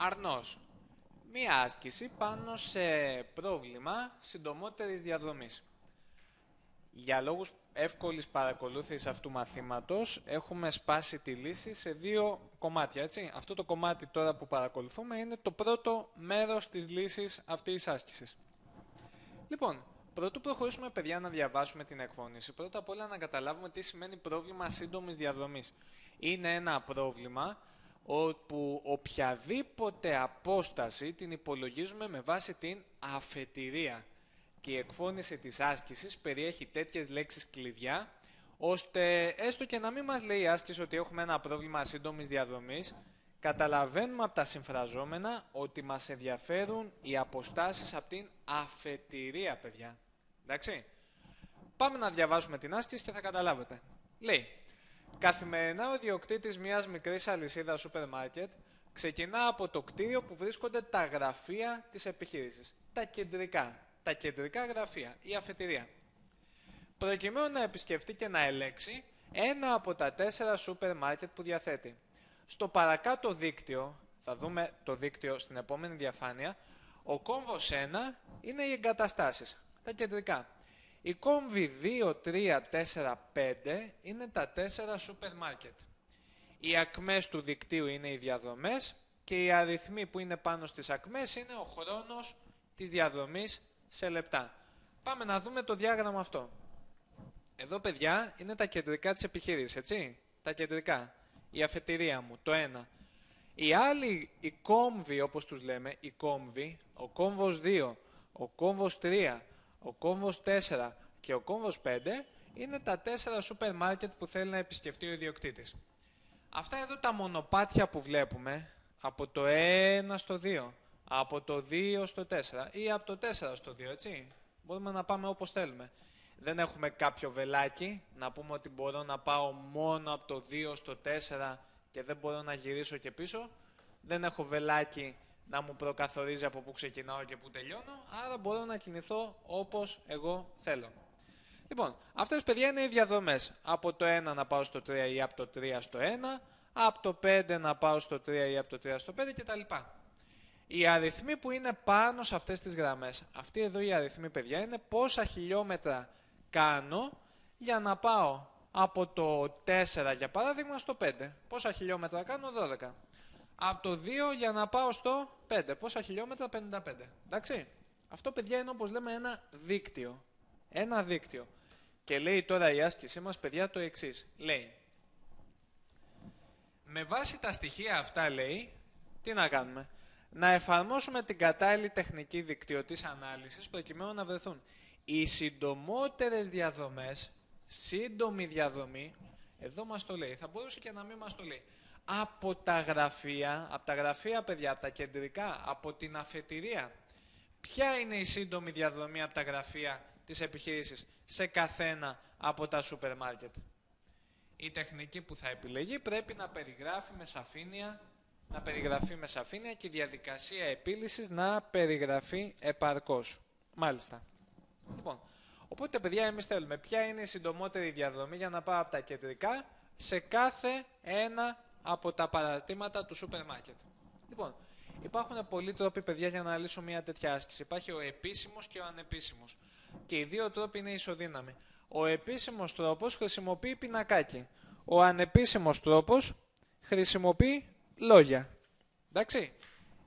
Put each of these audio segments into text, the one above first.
Αρνός. Μία άσκηση πάνω σε πρόβλημα συντομότερης διαδρομής. Για λόγους εύκολης παρακολούθησης αυτού μαθήματος έχουμε σπάσει τη λύση σε δύο κομμάτια. Έτσι. Αυτό το κομμάτι τώρα που παρακολουθούμε είναι το πρώτο μέρος της λύσης αυτής της άσκησης. Λοιπόν, πρωτού προχωρήσουμε παιδιά να διαβάσουμε την εκφώνηση, πρώτα απ' όλα να καταλάβουμε τι σημαίνει πρόβλημα σύντομης διαδρομής. Είναι ένα πρόβλημα όπου οποιαδήποτε απόσταση την υπολογίζουμε με βάση την αφετηρία και η εκφώνηση της άσκησης περιέχει τέτοιες λέξεις κλειδιά ώστε έστω και να μην μας λέει η άσκηση ότι έχουμε ένα πρόβλημα σύντομης διαδρομής καταλαβαίνουμε από τα συμφραζόμενα ότι μας ενδιαφέρουν οι αποστάσεις από την αφετηρία παιδιά. Εντάξει. Πάμε να διαβάσουμε την άσκηση και θα καταλάβετε. Λέει Καθημερινά ο διοκτήτης μιας μικρής αλυσίδας σούπερ μάρκετ ξεκινά από το κτίριο που βρίσκονται τα γραφεία της επιχείρησης. Τα κεντρικά. Τα κεντρικά γραφεία, η αφετηρία. Προκειμένου να επισκεφτεί και να ελέξει ένα από τα τέσσερα σούπερ μάρκετ που διαθέτει. Στο παρακάτω δίκτυο, θα δούμε το δίκτυο στην επόμενη διαφάνεια, ο κόμβος 1 είναι οι εγκαταστάσεις, τα κεντρικά. Η κόμβη 2, 3, 4, 5 είναι τα τέσσερα σούπερ μάρκετ. Οι ακμές του δικτύου είναι οι διαδρομές και οι αριθμοί που είναι πάνω στις ακμές είναι ο χρόνος της διαδρομής σε λεπτά. Πάμε να δούμε το διάγραμμα αυτό. Εδώ, παιδιά, είναι τα κεντρικά της επιχείρησης, έτσι. Τα κεντρικά. Η αφετηρία μου, το 1. Η άλλη, η κόμβη, όπως τους λέμε, η κόμβη, ο κόμβος 2, ο κόμβος 3, ο κόμβος 4 και ο κόμβος 5 είναι τα τέσσερα σούπερ μάρκετ που θέλει να επισκεφτεί ο ιδιοκτήτης. Αυτά εδώ τα μονοπάτια που βλέπουμε από το 1 στο 2, από το 2 στο 4 ή από το 4 στο 2, έτσι. Μπορούμε να πάμε όπως θέλουμε. Δεν έχουμε κάποιο βελάκι να πούμε ότι μπορώ να πάω μόνο από το 2 στο 4 και δεν μπορώ να γυρίσω και πίσω. Δεν έχω βελάκι να μου προκαθορίζει από πού ξεκινάω και πού τελειώνω, άρα μπορώ να κινηθώ όπως εγώ θέλω. Λοιπόν, αυτές παιδιά είναι οι διαδρομές. Από το 1 να πάω στο 3 ή από το 3 στο 1, από το 5 να πάω στο 3 ή από το 3 στο 5 κτλ. Οι αριθμοί που είναι πάνω σε αυτές τις γραμμές, αυτή εδώ η αριθμοί παιδιά είναι πόσα χιλιόμετρα κάνω για να πάω από το 4 για παράδειγμα στο 5. Πόσα χιλιόμετρα κάνω, 12 από το 2 για να πάω στο 5. Πόσα χιλιόμετρα, 55. Εντάξει. Αυτό, παιδιά, είναι όπως λέμε ένα δίκτυο. Ένα δίκτυο. Και λέει τώρα η άσκησή μας, παιδιά, το εξής. Λέει, με βάση τα στοιχεία αυτά, λέει, τι να κάνουμε. Να εφαρμόσουμε την κατάλληλη τεχνική δικτυωτής ανάλυσης προκειμένου να βρεθούν οι συντομότερες διαδρομές, σύντομη διαδρομή, εδώ μας το λέει, θα μπορούσε και να μην μας το λέει από τα γραφεία, από τα γραφεία παιδιά, από τα κεντρικά, από την αφετηρία. Ποια είναι η σύντομη διαδρομή από τα γραφεία της επιχείρησης σε καθένα από τα σούπερ μάρκετ. Η τεχνική που θα επιλεγεί πρέπει να περιγράφει με σαφήνεια, να περιγραφεί με σαφήνεια και η διαδικασία επίλυσης να περιγραφεί επαρκώς. Μάλιστα. Λοιπόν, οπότε παιδιά εμείς θέλουμε ποια είναι η συντομότερη διαδρομή για να πάω από τα κεντρικά σε κάθε ένα από τα παρατήματα του σούπερ μάρκετ. Λοιπόν, υπάρχουν πολλοί τρόποι, παιδιά, για να λύσω μια τέτοια άσκηση. Υπάρχει ο επίσημος και ο ανεπίσημος. Και οι δύο τρόποι είναι ισοδύναμοι. Ο επίσημος τρόπος χρησιμοποιεί πινακάκι. Ο ανεπίσημος τρόπος χρησιμοποιεί λόγια. Εντάξει.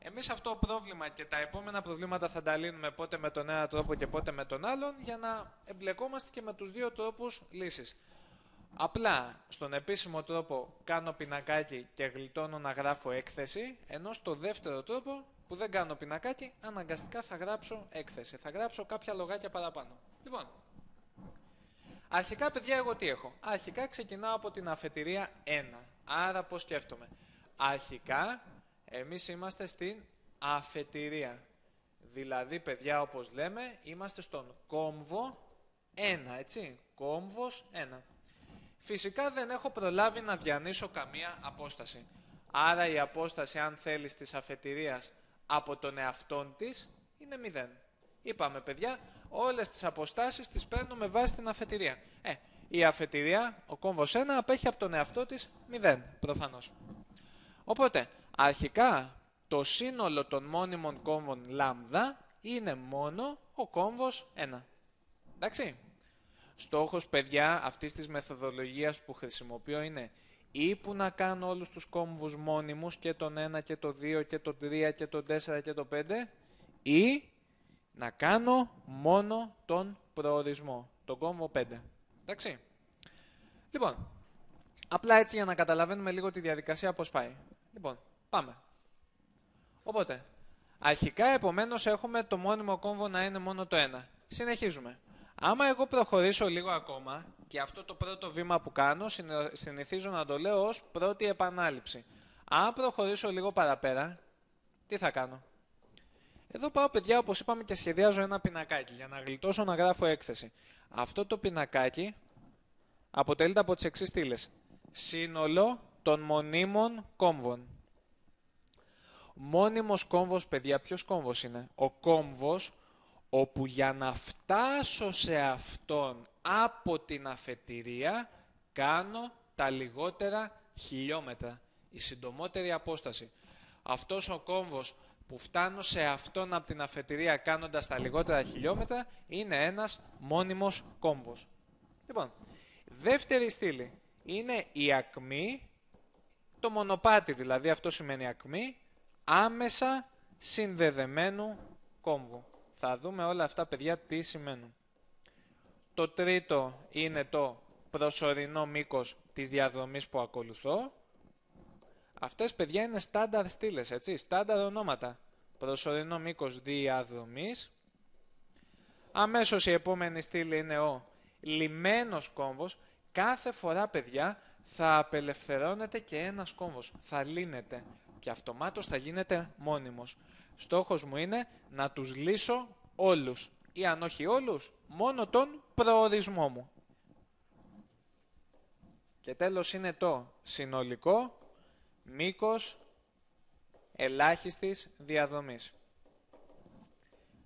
Εμείς αυτό το πρόβλημα και τα επόμενα προβλήματα θα τα λύνουμε πότε με τον ένα τρόπο και πότε με τον άλλον για να εμπλεκόμαστε και με τους δύο τρόπους λύσης. Απλά στον επίσημο τρόπο κάνω πινακάκι και γλιτώνω να γράφω έκθεση, ενώ στο δεύτερο τρόπο που δεν κάνω πινακάκι, αναγκαστικά θα γράψω έκθεση. Θα γράψω κάποια λογάκια παραπάνω. Λοιπόν, αρχικά παιδιά εγώ τι έχω. Αρχικά ξεκινάω από την αφετηρία 1. Άρα πώς σκέφτομαι. Αρχικά εμείς είμαστε στην αφετηρία. Δηλαδή παιδιά όπως λέμε είμαστε στον κόμβο 1, έτσι. Κόμβος 1. Φυσικά δεν έχω προλάβει να διανύσω καμία απόσταση. Άρα η απόσταση, αν θέλεις, της αφετηρίας από τον εαυτό της είναι μηδέν. Είπαμε, παιδιά, όλες τις αποστάσεις τις παίρνουμε με βάση την αφετηρία. Ε, η αφετηρία, ο κόμβος 1, απέχει από τον εαυτό της 0, προφανώς. Οπότε, αρχικά, το σύνολο των μόνιμων κόμβων λάμδα είναι μόνο ο κόμβος 1. Εντάξει στόχος παιδιά αυτής της μεθοδολογίας που χρησιμοποιώ είναι ή που να κάνω όλους τους κόμβους μόνιμους και τον 1 και το 2 και το 3 και το 4 και το 5 ή να κάνω μόνο τον προορισμό, τον κόμβο 5. Εντάξει. Λοιπόν, απλά έτσι για να καταλαβαίνουμε λίγο τη διαδικασία πώς πάει. Λοιπόν, πάμε. Οπότε, αρχικά επομένως έχουμε το μόνιμο κόμβο να είναι μόνο το 1. Συνεχίζουμε. Άμα εγώ προχωρήσω λίγο ακόμα και αυτό το πρώτο βήμα που κάνω συνηθίζω να το λέω ως πρώτη επανάληψη. Αν προχωρήσω λίγο παραπέρα, τι θα κάνω. Εδώ πάω παιδιά όπως είπαμε και σχεδιάζω ένα πινακάκι για να γλιτώσω να γράφω έκθεση. Αυτό το πινακάκι αποτελείται από τις εξής στήλες. Σύνολο των μονίμων κόμβων. Μόνιμος κόμβος παιδιά ποιος κόμβος είναι. Ο κόμβος όπου για να φτάσω σε αυτόν από την αφετηρία κάνω τα λιγότερα χιλιόμετρα, η συντομότερη απόσταση. Αυτός ο κόμβος που φτάνω σε αυτόν από την αφετηρία κάνοντας τα λιγότερα χιλιόμετρα είναι ένας μόνιμος κόμβος. Λοιπόν, δεύτερη στήλη είναι η ακμή, το μονοπάτι δηλαδή αυτό σημαίνει ακμή, άμεσα συνδεδεμένου κόμβου. Θα δούμε όλα αυτά, παιδιά, τι σημαίνουν. Το τρίτο είναι το προσωρινό μήκος της διαδρομής που ακολουθώ. Αυτές, παιδιά, είναι στάνταρ στήλες, έτσι, στάνταρ ονόματα. Προσωρινό μήκος διαδρομής. Αμέσως η επόμενη στήλη είναι ο λιμένος κόμβος. Κάθε φορά, παιδιά, θα απελευθερώνεται και ένας κόμβος. Θα λύνεται και αυτομάτως θα γίνεται μόνιμος. Στόχος μου είναι να τους λύσω όλους ή αν όχι όλους, μόνο τον προορισμό μου. Και τέλος είναι το συνολικό μήκος ελάχιστης διαδρομής.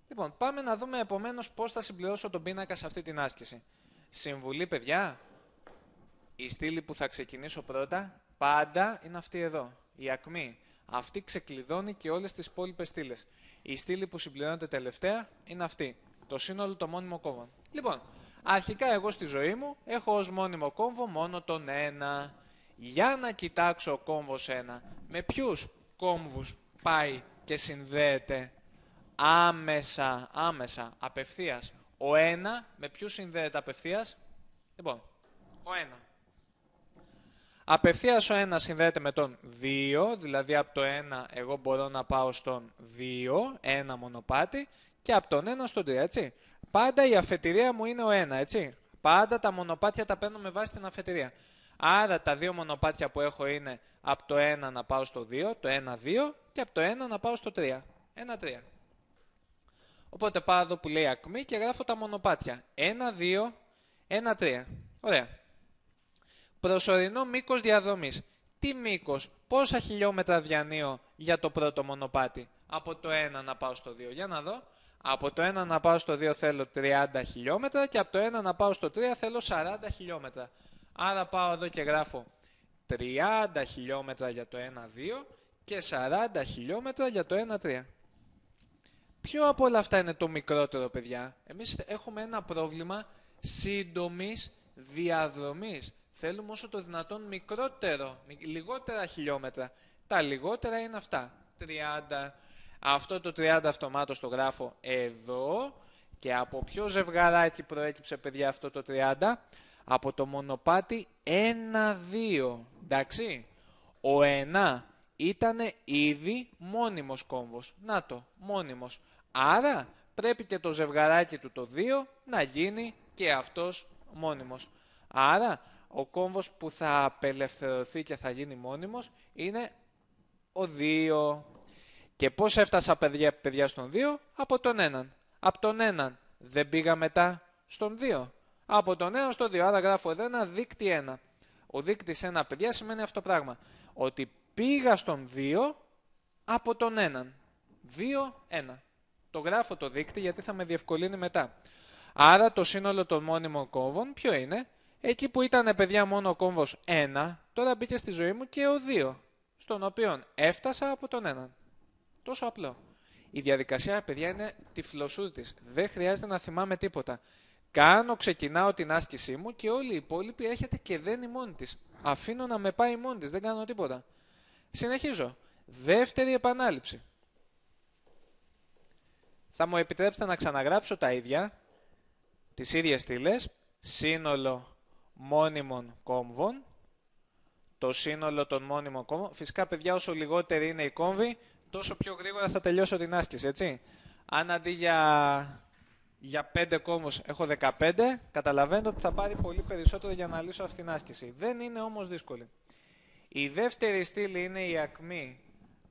Λοιπόν, πάμε να δούμε επομένως πώς θα συμπληρώσω τον πίνακα σε αυτή την άσκηση. Συμβουλή, παιδιά, η στήλη που θα ξεκινήσω πρώτα πάντα είναι αυτή εδώ, η ακμή αυτή ξεκλειδώνει και όλες τις υπόλοιπες στήλες. Η στήλη που συμπληρώνεται τελευταία είναι αυτή. Το σύνολο των μόνιμων κόμβων. Λοιπόν, αρχικά εγώ στη ζωή μου έχω ως μόνιμο κόμβο μόνο τον 1. Για να κοιτάξω ο κόμβος ένα. Με ποιους κόμβους πάει και συνδέεται άμεσα, άμεσα, απευθείας. Ο ένα με ποιους συνδέεται απευθείας Λοιπόν, ο 1. Απευθείας ο 1 συνδέεται με τον 2, δηλαδή από το 1 εγώ μπορώ να πάω στον 2, ένα μονοπάτι, και από τον 1 στον 3, έτσι. Πάντα η αφετηρία μου είναι ο 1, έτσι. Πάντα τα μονοπάτια τα παίρνω με βάση την αφετηρία. Άρα τα δύο μονοπάτια που έχω είναι από το 1 να πάω στο 2, το 1-2 και από το 1 να πάω στο 3. 1-3. Οπότε πάω εδώ που λέει ακμή και γράφω τα μονοπάτια. 1-2, 1-3. Ωραία. Προσωρινό μήκος διαδρομής. Τι μήκος, πόσα χιλιόμετρα διανύω για το πρώτο μονοπάτι. Από το 1 να πάω στο 2. Για να δω. Από το 1 να πάω στο 2 θέλω 30 χιλιόμετρα και από το 1 να πάω στο 3 θέλω 40 χιλιόμετρα. Άρα πάω εδώ και γράφω 30 χιλιόμετρα για το 1-2 και 40 χιλιόμετρα για το 1-3. Ποιο από όλα αυτά είναι το μικρότερο, παιδιά. Εμείς έχουμε ένα πρόβλημα σύντομης διαδρομής. Θέλουμε όσο το δυνατόν μικρότερο, λιγότερα χιλιόμετρα. Τα λιγότερα είναι αυτά. 30. Αυτό το 30 αυτομάτως το γράφω εδώ. Και από ποιο ζευγαράκι προέκυψε, παιδιά, αυτό το 30. Από το μονοπάτι 1-2. Εντάξει. Ο 1 ήταν ήδη μόνιμος κόμβος. Να το, μόνιμος. Άρα πρέπει και το ζευγαράκι του το 2 να γίνει και αυτός μόνιμος. Άρα ο κόμβος που θα απελευθερωθεί και θα γίνει μόνιμος είναι ο 2. Και πώς έφτασα παιδιά, παιδιά στον 2? Από τον 1. Από τον 1 δεν πήγα μετά στον 2. Από τον 1 στο 2. Άρα γράφω εδώ ένα δίκτυο 1. Ο δίκτυς 1 παιδιά σημαίνει αυτό το πράγμα. Ότι πήγα στον 2 από τον 1. 2, 1. Το γράφω το δίκτυο γιατί θα με διευκολύνει μετά. Άρα το σύνολο των μόνιμων κόμβων ποιο είναι? Εκεί που ήταν παιδιά μόνο ο κόμβος 1, τώρα μπήκε στη ζωή μου και ο 2, στον οποίο έφτασα από τον 1. Τόσο απλό. Η διαδικασία, παιδιά, είναι τη της. Δεν χρειάζεται να θυμάμαι τίποτα. Κάνω, ξεκινάω την άσκησή μου και όλη οι υπόλοιποι έρχεται και δεν είναι μόνη της. Αφήνω να με πάει μόνη της, δεν κάνω τίποτα. Συνεχίζω. Δεύτερη επανάληψη. Θα μου επιτρέψετε να ξαναγράψω τα ίδια, τις ίδιες στήλες, σύνολο μόνιμων κόμβων, το σύνολο των μόνιμων κόμβων. Φυσικά, παιδιά, όσο λιγότεροι είναι οι κόμβοι, τόσο πιο γρήγορα θα τελειώσω την άσκηση, έτσι. Αν αντί για, για 5 κόμβους έχω 15, καταλαβαίνετε ότι θα πάρει πολύ περισσότερο για να λύσω αυτήν την άσκηση. Δεν είναι όμως δύσκολη. Η δεύτερη στήλη είναι η ακμή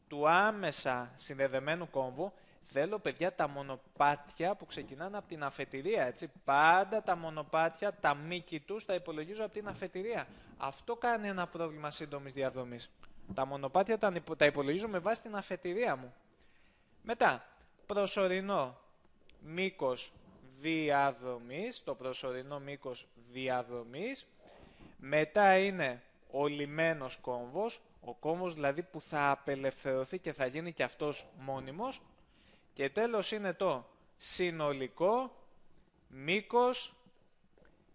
του άμεσα συνδεδεμένου κόμβου. Θέλω, παιδιά, τα μονοπάτια που ξεκινάνε από την αφετηρία, έτσι. Πάντα τα μονοπάτια, τα μήκη τους, τα υπολογίζω από την αφετηρία. Αυτό κάνει ένα πρόβλημα σύντομης διαδρομής. Τα μονοπάτια τα υπολογίζω με βάση την αφετηρία μου. Μετά, προσωρινό μήκος διαδρομής. το προσωρινό μήκος διαδρομής. Μετά είναι ο κόμβος, ο κόμβος δηλαδή που θα απελευθερωθεί και θα γίνει και αυτός μόνιμος. Και τέλος είναι το συνολικό μήκος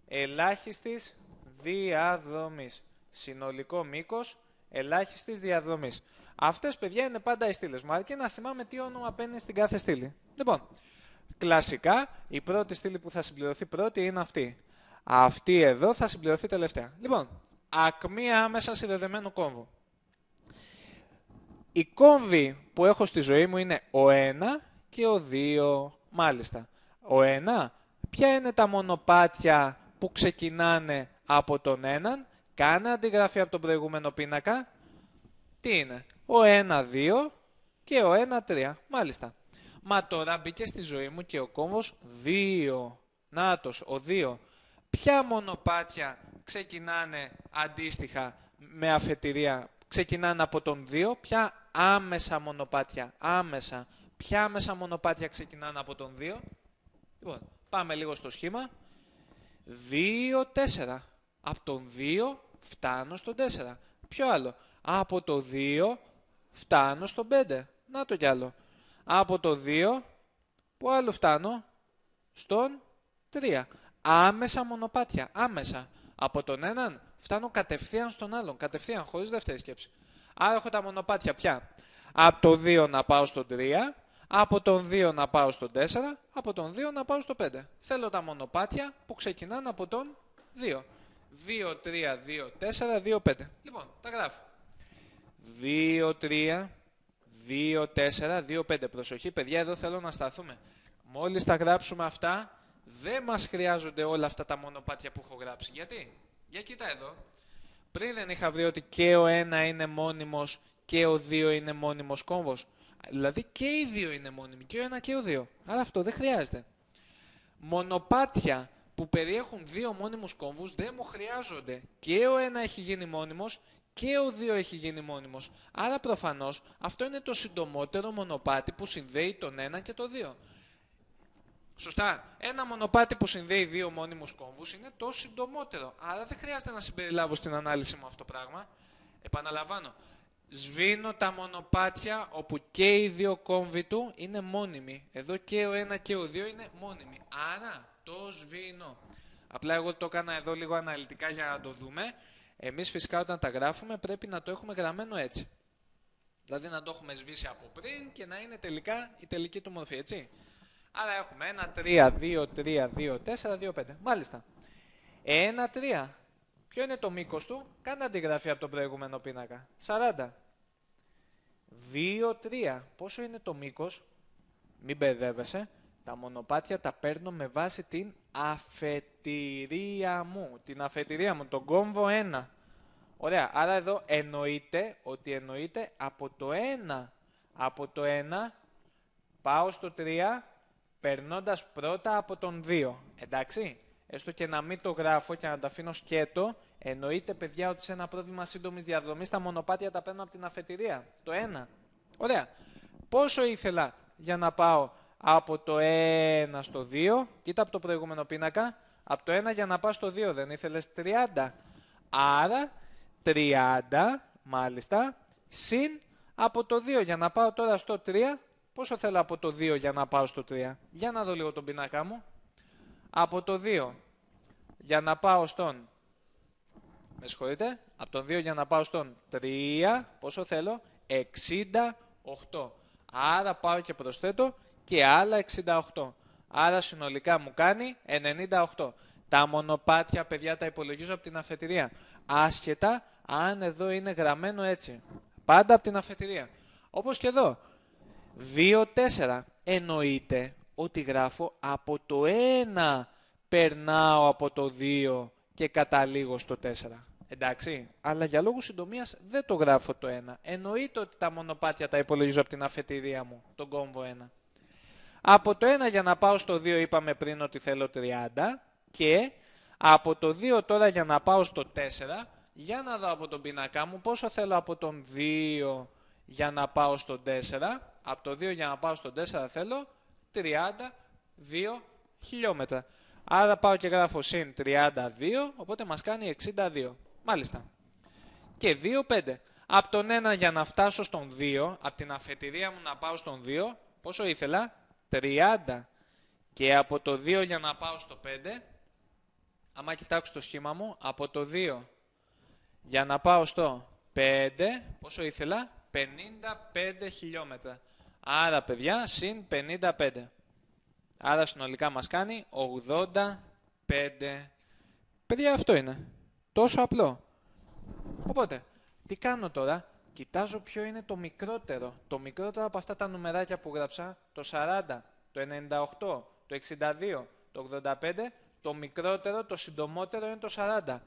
ελάχιστης διαδρομής. Συνολικό μήκος ελάχιστης διαδρομής. Αυτές, παιδιά, είναι πάντα οι στήλες μου. Αρκεί να θυμάμαι τι όνομα παίρνει στην κάθε στήλη. Λοιπόν, κλασικά η πρώτη στήλη που θα συμπληρωθεί πρώτη είναι αυτή. Αυτή εδώ θα συμπληρωθεί τελευταία. Λοιπόν, ακμή άμεσα συνδεδεμένου κόμβου. Η κόμβη που έχω στη ζωή μου είναι ο 1 και ο 2. Μάλιστα. Ο 1. Ποια είναι τα μονοπάτια που ξεκινάνε από τον 1, Κάνε αντιγραφή από τον προηγούμενο πίνακα. Τι είναι. Ο 1-2 και ο 1-3. Μάλιστα. Μα τώρα μπήκε στη ζωή μου και ο κόμβος 2. Νάτος, ο 2. Ποια μονοπάτια ξεκινάνε αντίστοιχα με αφετηρία. Ξεκινάνε από τον 2. Ποια άμεσα μονοπάτια. Άμεσα. Ποια άμεσα μονοπάτια ξεκινάνε από τον 2. Λοιπόν, πάμε λίγο στο σχήμα. 2, 4. Από τον 2 φτάνω στον 4. Ποιο άλλο. Από το 2 φτάνω στον 5. Να το κι άλλο. Από το 2 που άλλο φτάνω στον 3. Άμεσα μονοπάτια. Άμεσα. Από τον 1 φτάνω κατευθείαν στον άλλον. Κατευθείαν, χωρίς δεύτερη σκέψη. Άρα έχω τα μονοπάτια πια. Από το 2 να πάω στον 3 από τον 2 να πάω στον 4, από τον 2 να πάω στο 5. Θέλω τα μονοπάτια που ξεκινάνε από τον 2. 2, 3, 2, 4, 2, 5. Λοιπόν, τα γράφω. 2, 3, 2, 4, 2, 5. Προσοχή, παιδιά, εδώ θέλω να σταθούμε. Μόλις τα γράψουμε αυτά, δεν μας χρειάζονται όλα αυτά τα μονοπάτια που έχω γράψει. Γιατί? Για κοιτά εδώ. Πριν δεν είχα βρει ότι και ο 1 είναι μόνιμος και ο 2 είναι μόνιμος κόμβος. Δηλαδή και οι δύο είναι μόνιμοι, και ο ένα και ο δύο. Αλλά αυτό δεν χρειάζεται. Μονοπάτια που περιέχουν δύο μόνιμους κόμβους δεν μου χρειάζονται. Και ο ένα έχει γίνει μόνιμος και ο δύο έχει γίνει μόνιμος. Άρα προφανώς αυτό είναι το συντομότερο μονοπάτι που συνδέει τον ένα και το δύο. Σωστά. Ένα μονοπάτι που συνδέει δύο μόνιμους κόμβους είναι το συντομότερο. Άρα δεν χρειάζεται να συμπεριλάβω στην ανάλυση μου αυτό το πράγμα. Επαναλαμβάνω. Σβήνω τα μονοπάτια όπου και οι δύο κόμβοι του είναι μόνιμοι. Εδώ και ο ένα και ο δύο είναι μόνιμοι. Άρα το σβήνω. Απλά εγώ το έκανα εδώ λίγο αναλυτικά για να το δούμε. Εμείς φυσικά όταν τα γράφουμε πρέπει να το έχουμε γραμμένο έτσι. Δηλαδή να το έχουμε σβήσει από πριν και να είναι τελικά η τελική του μορφή, έτσι. Άρα έχουμε 1, 3, 2, 3, 2, 4, 2, 5. Μάλιστα. 1, 3. Ποιο είναι το μήκος του, κάνε αντιγραφή από τον προηγούμενο πίνακα. 40. 2, 3. Πόσο είναι το μήκος, μην μπερδεύεσαι. Τα μονοπάτια τα παίρνω με βάση την αφετηρία μου. Την αφετηρία μου, τον κόμβο 1. Ωραία, άρα εδώ εννοείται ότι εννοείται από το 1. Από το 1 πάω στο 3, περνώντας πρώτα από τον 2. Εντάξει, έστω και να μην το γράφω και να τα αφήνω σκέτο, Εννοείται, παιδιά, ότι σε ένα πρόβλημα σύντομης διαδρομής τα μονοπάτια τα παίρνω από την αφετηρία. Το 1. Ωραία. Πόσο ήθελα για να πάω από το 1 στο 2, κοίτα από το προηγούμενο πίνακα, από το 1 για να πάω στο 2 δεν ήθελες 30. Άρα 30 μάλιστα συν από το 2 για να πάω τώρα στο 3, πόσο θέλω από το 2 για να πάω στο 3. Για να δω λίγο τον πίνακα μου. Από το 2 για να πάω στον με συγχωρείτε, από τον 2 για να πάω στον 3, πόσο θέλω, 68. Άρα πάω και προσθέτω και άλλα 68. Άρα συνολικά μου κάνει 98. Τα μονοπάτια, παιδιά, τα υπολογίζω από την αφετηρία. Άσχετα αν εδώ είναι γραμμένο έτσι. Πάντα από την αφετηρία. Όπως και εδώ. 2-4. Εννοείται ότι γράφω από το 1 περνάω από το 2 και καταλήγω στο 4. Εντάξει. Αλλά για λόγους συντομίας δεν το γράφω το 1. Εννοείται ότι τα μονοπάτια τα υπολογίζω από την αφετηρία μου, τον κόμβο 1. Από το 1 για να πάω στο 2 είπαμε πριν ότι θέλω 30 και από το 2 τώρα για να πάω στο 4 για να δω από τον πίνακά μου πόσο θέλω από τον 2 για να πάω στο 4 από το 2 για να πάω στο 4 θέλω 32 χιλιόμετρα. Άρα πάω και γράφω συν 32, οπότε μας κάνει 62. Μάλιστα. Και 2-5. Από τον 1 για να φτάσω στον 2, από την αφετηρία μου να πάω στον 2, πόσο ήθελα, 30. Και από το 2 για να πάω στο 5, άμα κοιτάξω το σχήμα μου, από το 2 για να πάω στο 5, πόσο ήθελα, 55 χιλιόμετρα. Άρα παιδιά, συν 55. Άρα συνολικά μας κάνει 85. Παιδιά αυτό είναι. Τόσο απλό. Οπότε, τι κάνω τώρα, κοιτάζω ποιο είναι το μικρότερο. Το μικρότερο από αυτά τα νομεράκια που γράψα, το 40, το 98, το 62, το 85, το μικρότερο, το συντομότερο είναι το 40.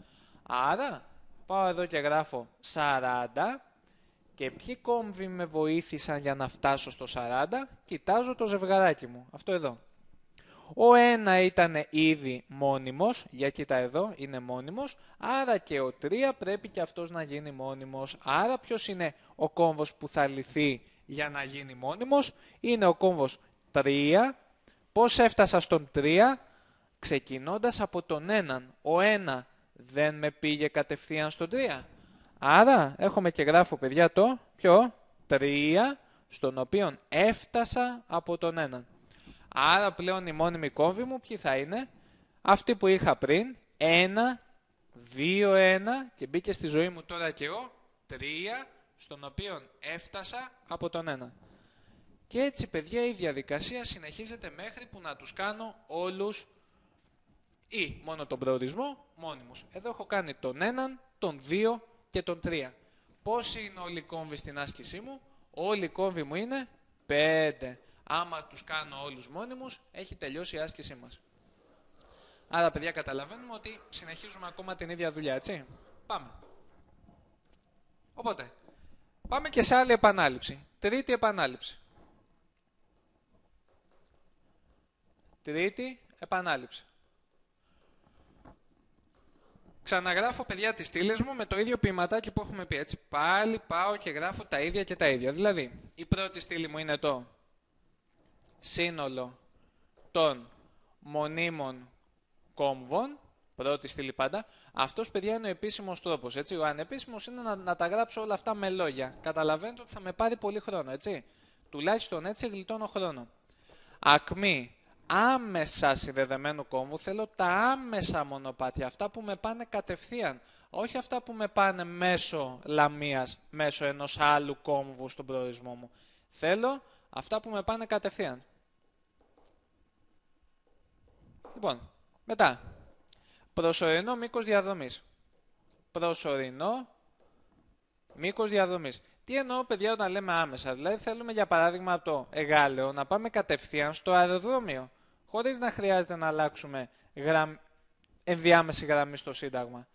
Άρα, πάω εδώ και γράφω 40 και ποιοι κόμβοι με βοήθησαν για να φτάσω στο 40, κοιτάζω το ζευγαράκι μου. Αυτό εδώ. Ο 1 ήταν ήδη μόνιμος, για κοίτα εδώ, είναι μόνιμος, άρα και ο 3 πρέπει και αυτός να γίνει μόνιμος. Άρα ποιος είναι ο κόμβος που θα λυθεί για να γίνει μόνιμος, είναι ο κόμβος 3. Πώς έφτασα στον 3, ξεκινώντας από τον 1. Ο 1 δεν με πήγε κατευθείαν στον 3. Άρα έχουμε και γράφω παιδιά το, ποιο, 3, στον οποίο έφτασα από τον 1. Άρα πλέον η μόνιμη κόμβή μου ποιοι θα είναι. Αυτή που είχα πριν. 1, 2, 1 και μπήκε στη ζωή μου τώρα και εγώ, 3 στον οποίο έφτασα από τον 1. Και έτσι παιδιά η διαδικασία συνεχίζεται μέχρι που να τους κάνω όλους ή μόνο τον προορισμό μόνιμους. Εδώ έχω κάνει τον 1, τον 2 και τον 3. Πόσοι είναι όλοι οι κόμβοι στην άσκησή μου? Όλοι οι κόμβοι μου είναι 5 άμα τους κάνω όλους μόνιμους, έχει τελειώσει η άσκησή μας. Άρα, παιδιά, καταλαβαίνουμε ότι συνεχίζουμε ακόμα την ίδια δουλειά, έτσι. Πάμε. Οπότε, πάμε και σε άλλη επανάληψη. Τρίτη επανάληψη. Τρίτη επανάληψη. Ξαναγράφω, παιδιά, τις στήλες μου με το ίδιο ποιηματάκι που έχουμε πει. Έτσι, πάλι πάω και γράφω τα ίδια και τα ίδια. Δηλαδή, η πρώτη στήλη μου είναι το σύνολο των μονίμων κόμβων, πρώτη στήλη πάντα, αυτός παιδιά είναι ο επίσημος τρόπος, έτσι. Ο ανεπίσημος είναι να, τα γράψω όλα αυτά με λόγια. Καταλαβαίνετε ότι θα με πάρει πολύ χρόνο, έτσι. Τουλάχιστον έτσι γλιτώνω χρόνο. Ακμή άμεσα συνδεδεμένου κόμβου, θέλω τα άμεσα μονοπάτια, αυτά που με πάνε κατευθείαν, όχι αυτά που με πάνε μέσω λαμίας, μέσω ενός άλλου κόμβου στον προορισμό μου. Θέλω αυτά που με πάνε κατευθείαν. Λοιπόν, μετά. Προσωρινό μήκος διαδρομή. Προσωρινό μήκος διαδρομή. Τι εννοώ, παιδιά, όταν λέμε άμεσα. Δηλαδή, θέλουμε για παράδειγμα από το εργάλεο να πάμε κατευθείαν στο αεροδρόμιο. Χωρίς να χρειάζεται να αλλάξουμε γραμ... ενδιάμεση γραμμή στο Σύνταγμα.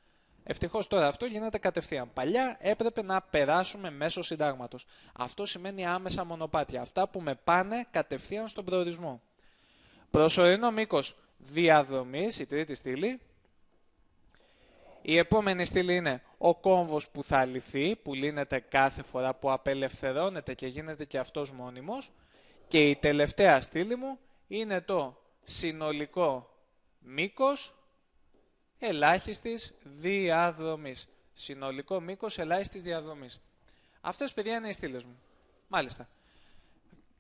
Ευτυχώς τώρα αυτό γίνεται κατευθείαν. Παλιά έπρεπε να περάσουμε μέσω Συντάγματος. Αυτό σημαίνει άμεσα μονοπάτια. Αυτά που με πάνε κατευθείαν στον προορισμό. Προσωρινό μήκος διαδομής, η τρίτη στήλη. Η επόμενη στήλη είναι ο κόμβος που θα λυθεί, που λύνεται κάθε φορά που απελευθερώνεται και γίνεται και αυτός μόνιμος. Και η τελευταία στήλη μου είναι το συνολικό μήκος ελάχιστης διαδρομής. Συνολικό μήκος ελάχιστης διαδρομής. Αυτές, παιδιά, είναι οι στήλες μου. Μάλιστα.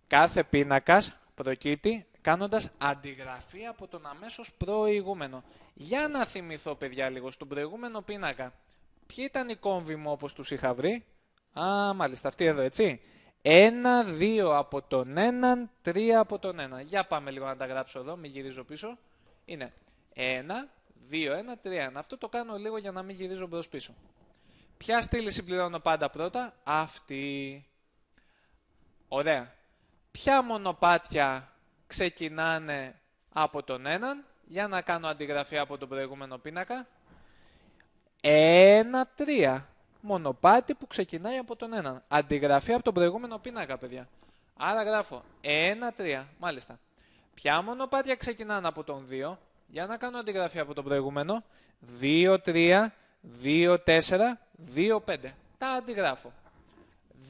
Κάθε πίνακας προκύπτει κάνοντας αντιγραφή από τον αμέσως προηγούμενο. Για να θυμηθώ παιδιά λίγο, στον προηγούμενο πίνακα, ποιοι ήταν οι κόμβοι μου όπως τους είχα βρει. Α, μάλιστα, αυτοί εδώ, έτσι. Ένα, δύο από τον έναν, τρία από τον ένα. Για πάμε λίγο να τα γράψω εδώ, μην γυρίζω πίσω. Είναι ένα, δύο, ένα, τρία, Αυτό το κάνω λίγο για να μην γυρίζω μπρος πίσω. Ποια στήλη συμπληρώνω πάντα πρώτα, αυτή. Ωραία. Ποια μονοπάτια ξεκινάνε από τον έναν. Για να κάνω αντιγραφή από τον προηγούμενο πίνακα. Ένα τρία. Μονοπάτι που ξεκινάει από τον έναν. Αντιγραφή από τον προηγούμενο πίνακα, παιδιά. Άρα γράφω 1-3. Μάλιστα. Ποια μονοπάτια ξεκινάνε από τον 2. Για να κάνω αντιγραφή από τον προηγούμενο. 2-3, 2-4, 2-5. Τα αντιγράφω.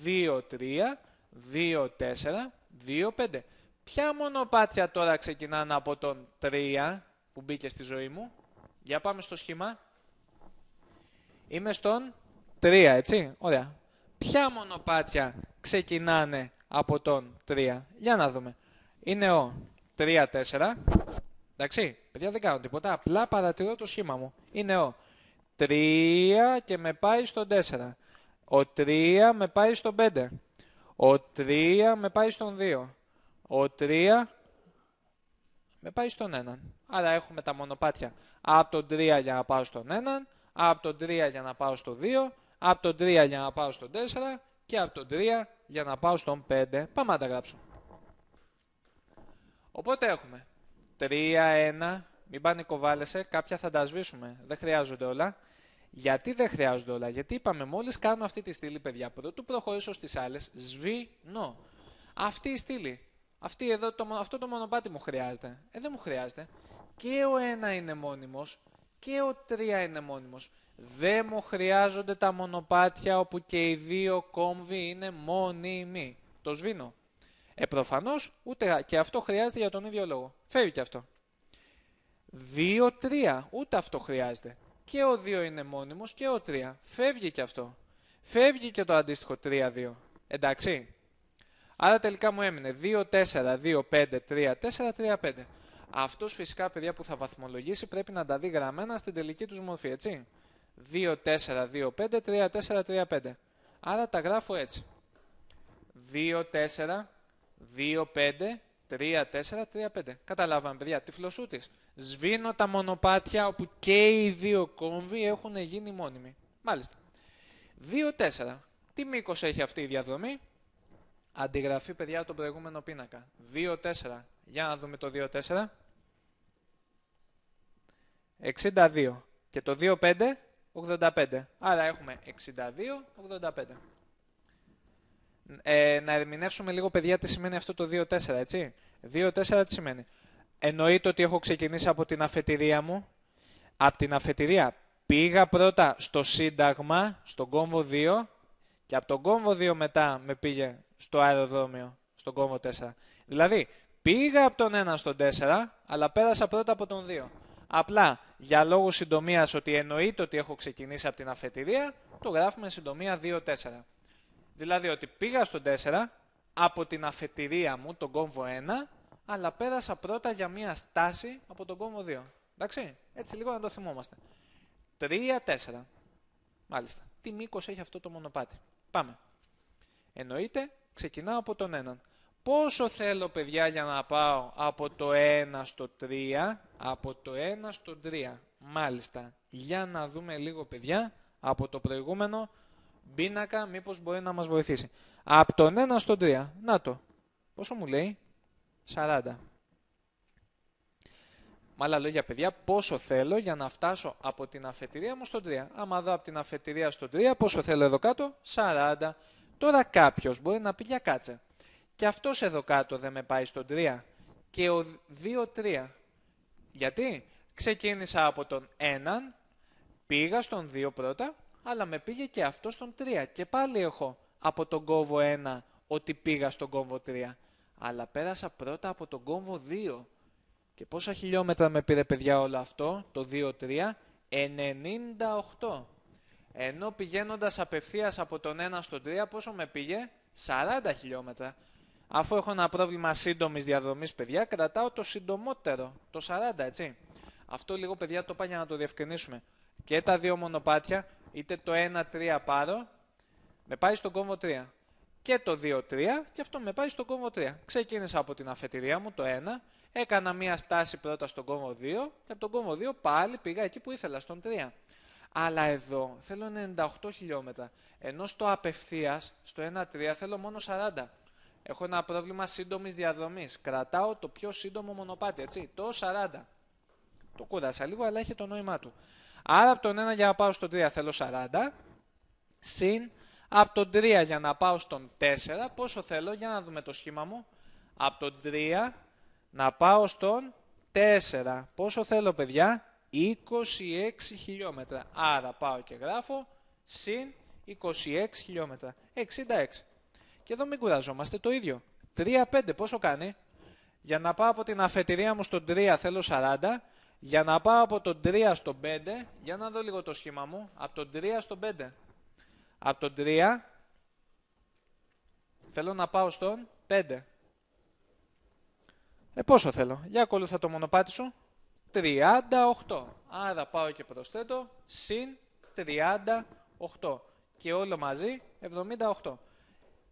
2-3, 2-4, 2-5. Ποια μονοπάτια τώρα ξεκινάνε από τον 3 που μπήκε στη ζωή μου. Για πάμε στο σχήμα. Είμαι στον 3, έτσι. Ωραία. Ποια μονοπάτια ξεκινάνε από τον 3. Για να δούμε. Είναι ο 3, 4. Εντάξει. Παιδιά δεν κάνω τίποτα. Απλά παρατηρώ το σχήμα μου. Είναι ο 3 και με πάει στον 4. Ο 3 με πάει στον 5. Ο 3 με πάει στον 2. Ο 3 με πάει στον 1. Άρα έχουμε τα μονοπάτια από τον 3 για να πάω στον 1, από τον 3 για να πάω στο 2, από τον 3 για να πάω στον 4 και από τον 3 για να πάω στον 5. Πάμε να τα γράψουμε. Οπότε έχουμε 3, 1, μην πάνε κοβάλεσαι, κάποια θα τα σβήσουμε, δεν χρειάζονται όλα. Γιατί δεν χρειάζονται όλα, γιατί είπαμε μόλις κάνω αυτή τη στήλη παιδιά, πρωτού προχωρήσω στις άλλες, σβήνω. Αυτή η στήλη αυτή εδώ, αυτό το μονοπάτι μου χρειάζεται. Ε, δεν μου χρειάζεται. Και ο 1 είναι μόνιμος και ο 3 είναι μόνιμος. Δεν μου χρειάζονται τα μονοπάτια όπου και οι δύο κόμβοι είναι μόνιμοι. Το σβήνω. Ε, προφανώς ούτε και αυτό χρειάζεται για τον ίδιο λόγο. Φεύγει και αυτό. 2-3. Ούτε αυτό χρειάζεται. Και ο 2 είναι μόνιμος και ο 3. Φεύγει και αυτό. Φεύγει και το αντίστοιχο 3-2. Εντάξει. Άρα τελικά μου έμεινε 2, 4, 2, 5, 3, 4, 3, 5. Αυτός φυσικά, παιδιά, που θα βαθμολογήσει πρέπει να τα δει γραμμένα στην τελική τους μορφή, έτσι. 2, 4, 2, 5, 3, 4, 3, 5. Άρα τα γράφω έτσι. 2, 4, 2, 5, 3, 4, 3, 5. Καταλάβαμε, παιδιά, τη Σβήνω τα μονοπάτια όπου και οι δύο κόμβοι έχουν γίνει μόνιμοι. Μάλιστα. 2, 4. Τι μήκος έχει αυτή η διαδρομή. Αντιγραφή, παιδιά, από τον προηγούμενο πίνακα. 2-4. Για να δούμε το 2-4. 62. Και το 2-5, 85. Άρα έχουμε 62, 85. Ε, να ερμηνεύσουμε λίγο, παιδιά, τι σημαίνει αυτό το 2-4, έτσι. 2-4 τι σημαίνει. Εννοείται ότι έχω ξεκινήσει από την αφετηρία μου. Από την αφετηρία πήγα πρώτα στο Σύνταγμα, στον κόμβο 2 και από τον κόμβο 2 μετά με πήγε στο αεροδρόμιο, στον κόμβο 4. Δηλαδή, πήγα από τον 1 στον 4, αλλά πέρασα πρώτα από τον 2. Απλά για λόγους συντομίας, ότι εννοείται ότι έχω ξεκινήσει από την αφετηρία, το γράφουμε συντομία 2-4. Δηλαδή ότι πήγα στον 4 από την αφετηρία μου, τον κόμβο 1, αλλά πέρασα πρώτα για μία στάση από τον κόμβο 2. Εντάξει, έτσι λίγο να το θυμόμαστε. 3-4. Μάλιστα. Τι μήκος έχει αυτό το μονοπάτι. Πάμε. Εννοείται Ξεκινάω από τον 1. Πόσο θέλω, παιδιά, για να πάω από το 1 στο 3, από το 1 στο 3. Μάλιστα. Για να δούμε λίγο, παιδιά, από το προηγούμενο πίνακα, μήπως μπορεί να μας βοηθήσει. Από τον 1 στο 3. Να το. Πόσο μου λέει. 40. Με άλλα λόγια, παιδιά, πόσο θέλω για να φτάσω από την αφετηρία μου στο 3. Άμα δω από την αφετηρία στο 3, πόσο θέλω εδώ κάτω, 40. Τώρα κάποιος μπορεί να πει για κάτσε. Και αυτός εδώ κάτω δεν με πάει στον 3 και ο 2-3. Γιατί ξεκίνησα από τον 1, πήγα στον 2 πρώτα, αλλά με πήγε και αυτός στον 3. Και πάλι έχω από τον κόμβο 1 ότι πήγα στον κόμβο 3. Αλλά πέρασα πρώτα από τον κόμβο 2. Και πόσα χιλιόμετρα με πήρε παιδιά όλο αυτό, το 2-3, 98. Ενώ πηγαίνοντας απευθείας από τον 1 στον 3, πόσο με πήγε, 40 χιλιόμετρα. Αφού έχω ένα πρόβλημα σύντομης διαδρομής, παιδιά, κρατάω το συντομότερο, το 40, έτσι. Αυτό λίγο, παιδιά, το πάει για να το διευκρινίσουμε. Και τα δύο μονοπάτια, είτε το 1-3 πάρω, με πάει στον κόμβο 3. Και το 2-3 και αυτό με πάει στον κόμβο 3. Ξεκίνησα από την αφετηρία μου, το 1, έκανα μία στάση πρώτα στον κόμβο 2 και από τον κόμβο 2 πάλι πήγα εκεί που ήθελα, στον 3. Αλλά εδώ θέλω 98 χιλιόμετρα. Ενώ στο απευθείας, στο 1-3, θέλω μόνο 40. Έχω ένα πρόβλημα σύντομης διαδρομής. Κρατάω το πιο σύντομο μονοπάτι, έτσι. Το 40. Το κούρασα λίγο, αλλά έχει το νόημά του. Άρα από τον 1 για να πάω στο 3 θέλω 40. Συν από τον 3 για να πάω στον 4. Πόσο θέλω, για να δούμε το σχήμα μου. Από τον 3 να πάω στον 4. Πόσο θέλω, παιδιά. 26 χιλιόμετρα. Άρα πάω και γράφω συν 26 χιλιόμετρα. 66. Και εδώ μην κουραζόμαστε το ίδιο. 3-5 πόσο κάνει. Για να πάω από την αφετηρία μου στον 3 θέλω 40. Για να πάω από τον 3 στο 5, για να δω λίγο το σχήμα μου, από τον 3 στο 5. Από τον 3 θέλω να πάω στον 5. Ε, πόσο θέλω. Για ακολούθα το μονοπάτι σου. 38. Άρα πάω και προσθέτω συν 38. Και όλο μαζί 78.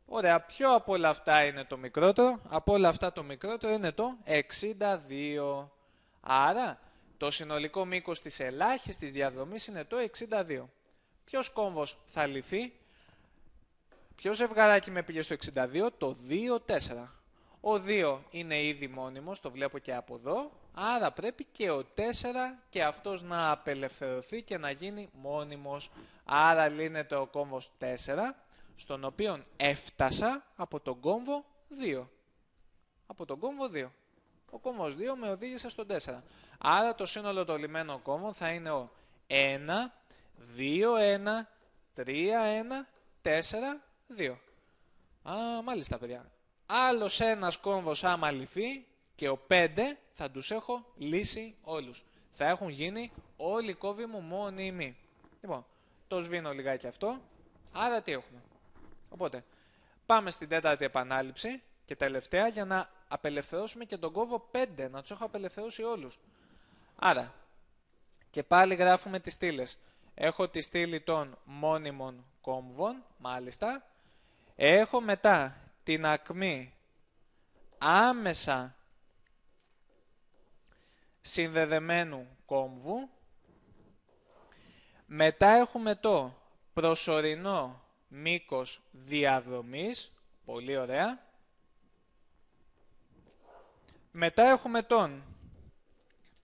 Ωραία, ποιο από όλα αυτά είναι το μικρότερο. Από όλα αυτά το μικρότερο είναι το 62. Άρα το συνολικό μήκος της ελάχιστης διαδρομής είναι το 62. Ποιος κόμβος θα λυθεί. Ποιο ζευγαράκι με πήγε στο 62, το 2-4. Ο 2 είναι ήδη μόνιμος, το βλέπω και από εδώ. Άρα πρέπει και ο 4 και αυτός να απελευθερωθεί και να γίνει μόνιμος. Άρα λύνεται ο κόμβος 4, στον οποίο έφτασα από τον κόμβο 2. Από τον κόμβο 2. Ο κόμβος 2 με οδήγησε στον 4. Άρα το σύνολο των λιμένων κόμβων θα είναι ο 1, 2, 1, 3, 1, 4, 2. Α, μάλιστα παιδιά. Άλλος ένας κόμβος άμα λυθεί και ο 5 θα τους έχω λύσει όλους. Θα έχουν γίνει όλοι οι κόβοι μου μόνιμοι. Λοιπόν, το σβήνω λιγάκι αυτό. Άρα τι έχουμε. Οπότε, πάμε στην τέταρτη επανάληψη και τελευταία για να απελευθερώσουμε και τον κόβο 5. Να τους έχω απελευθερώσει όλους. Άρα, και πάλι γράφουμε τις στήλες. Έχω τη στήλη των μόνιμων κόμβων, μάλιστα. Έχω μετά την ακμή άμεσα συνδεδεμένου κόμβου. Μετά έχουμε το προσωρινό μήκος διαδρομής, πολύ ωραία. Μετά έχουμε τον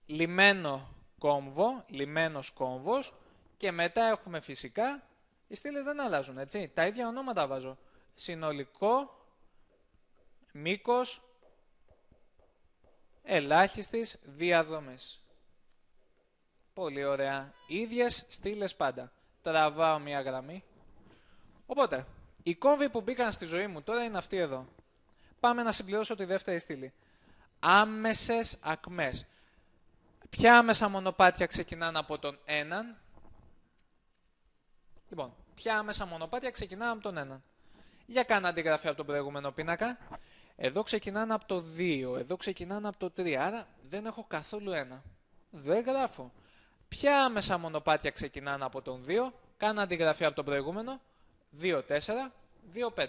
λιμένο κόμβο, λιμένος κόμβος και μετά έχουμε φυσικά, οι στήλες δεν αλλάζουν, έτσι, τα ίδια ονόματα βάζω, συνολικό μήκος ελάχιστης διαδομής. Πολύ ωραία. Ίδιες στήλες πάντα. Τραβάω μια γραμμή. Οπότε, οι κόμβοι που μπήκαν στη ζωή μου τώρα είναι αυτοί εδώ. Πάμε να συμπληρώσω τη δεύτερη στήλη. Άμεσες ακμές. Ποια άμεσα μονοπάτια ξεκινάνε από τον έναν. Λοιπόν, ποια άμεσα μονοπάτια ξεκινάνε από τον έναν. Για κάνω αντιγραφή από τον προηγούμενο πίνακα. Εδώ ξεκινάνε από το 2, εδώ ξεκινάνε από το 3, άρα δεν έχω καθόλου ένα. Δεν γράφω. Ποια άμεσα μονοπάτια ξεκινάνε από τον 2, κάνω αντιγραφή από τον προηγούμενο, 2, 4, 2, 5.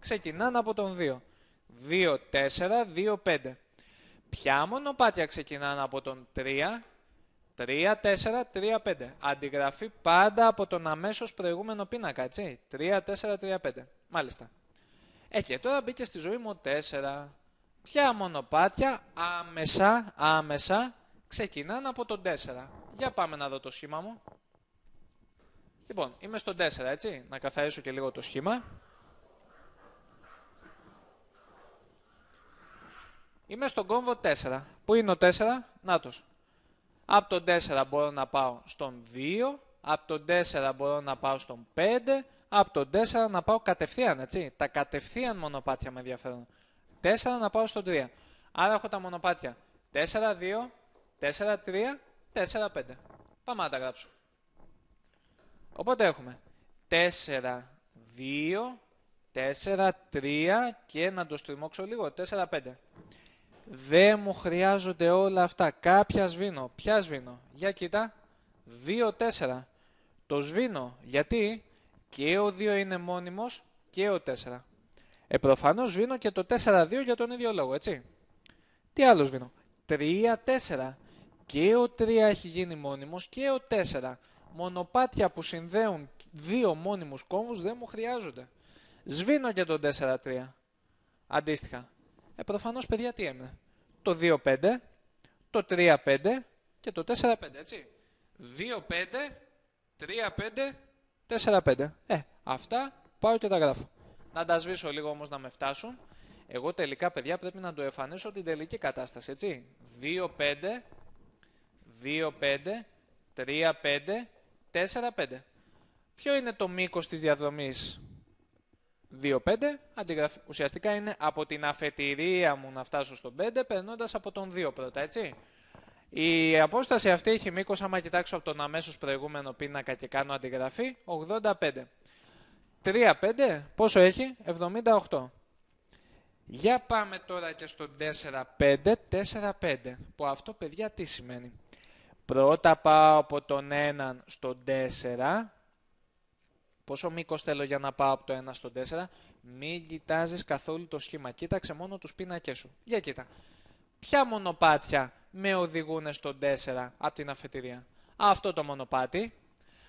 Ξεκινάνε από τον 2. 2, 4, 2, 5. Ποια μονοπάτια ξεκινάνε από τον 3, 3, 4, 3, 5. Αντιγραφή πάντα από τον αμέσως προηγούμενο πίνακα, έτσι. 3, 4, 3, 5. Μάλιστα. Ε, και τώρα μπήκε στη ζωή μου 4. Ποια μονοπάτια άμεσα, άμεσα ξεκινάνε από τον 4. Για πάμε να δω το σχήμα μου. Λοιπόν, είμαι στο 4, έτσι. Να καθαρίσω και λίγο το σχήμα. Είμαι στον κόμβο 4. Πού είναι ο 4? Νάτος. Από τον 4 μπορώ να πάω στον 2. Από τον 4 μπορώ να πάω στον 5. Από το 4 να πάω κατευθείαν, έτσι. Τα κατευθείαν μονοπάτια με ενδιαφέρουν. 4 να πάω στο 3. Άρα έχω τα μονοπάτια 4, 2, 4, 3, 4, 5. Πάμε να τα γράψω. Οπότε έχουμε 4, 2, 4, 3 και να το στριμώξω λίγο, 4, 5. Δεν μου χρειάζονται όλα αυτά. Κάποια σβήνω. Ποια σβήνω. Για κοίτα. 2, 4. Το σβήνω. Γιατί και ο 2 είναι μόνιμος και ο 4. Ε, προφανώς σβήνω και το 4-2 για τον ίδιο λόγο, έτσι. Τι άλλο σβήνω. 3-4. Και ο 3 έχει γίνει μόνιμος και ο 4. Μονοπάτια που συνδέουν δύο μόνιμους κόμβους δεν μου χρειάζονται. Σβήνω και το 4-3. Αντίστοιχα. Ε, προφανώς, παιδιά, τι έμεινε. Το 2-5, το 3-5 και το 4-5, έτσι. 2-5, 3-5, 4-5. Ε, αυτά πάω και τα γράφω. Να τα σβήσω λίγο όμως να με φτάσουν. Εγώ τελικά, παιδιά, πρέπει να το εμφανίσω την τελική κατάσταση, έτσι. 2-5, 2-5, 3-5, 4-5. Ποιο είναι το μήκος της διαδρομής 2-5, ουσιαστικά είναι από την αφετηρία μου να φτάσω στο 5, περνώντας από τον 2 πρώτα, έτσι. Η απόσταση αυτή έχει μήκος, άμα κοιτάξω από τον αμέσως προηγούμενο πίνακα και κάνω αντιγραφή, 85. 3-5, πόσο έχει, 78. Για πάμε τώρα και στο 4-5, 4-5, που αυτό παιδιά τι σημαίνει. Πρώτα πάω από τον 1 στο 4. Πόσο μήκος θέλω για να πάω από το 1 στο 4. Μην κοιτάζεις καθόλου το σχήμα. Κοίταξε μόνο τους πίνακες σου. Για κοίτα. Ποια μονοπάτια με οδηγούν στο 4 από την αφετηρία. Αυτό το μονοπάτι.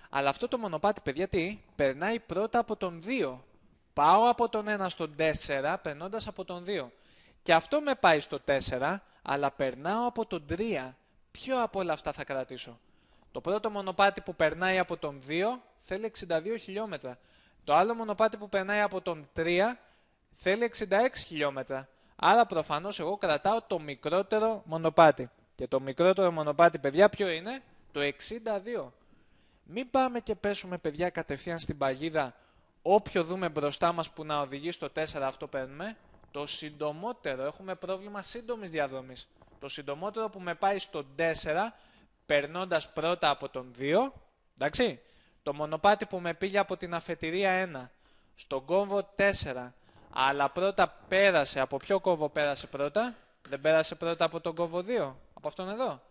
Αλλά αυτό το μονοπάτι, παιδιά, τι, περνάει πρώτα από τον 2. Πάω από τον 1 στον 4, περνώντας από τον 2. Και αυτό με πάει στο 4, αλλά περνάω από τον 3. Ποιο από όλα αυτά θα κρατήσω. Το πρώτο μονοπάτι που περνάει από τον 2 θέλει 62 χιλιόμετρα. Το άλλο μονοπάτι που περνάει από τον 3 θέλει 66 χιλιόμετρα. Άρα προφανώς εγώ κρατάω το μικρότερο μονοπάτι. Και το μικρότερο μονοπάτι, παιδιά, ποιο είναι? Το 62. Μην πάμε και πέσουμε, παιδιά, κατευθείαν στην παγίδα όποιο δούμε μπροστά μας που να οδηγεί στο 4 αυτό παίρνουμε. Το συντομότερο, έχουμε πρόβλημα σύντομης διαδρομής. Το συντομότερο που με πάει στο 4, περνώντας πρώτα από τον 2, εντάξει. Το μονοπάτι που με πήγε από την αφετηρία 1, στον κόμβο 4, αλλά πρώτα πέρασε. Από ποιο κόβο πέρασε πρώτα. Δεν πέρασε πρώτα από τον κόβο 2. Από αυτόν εδώ.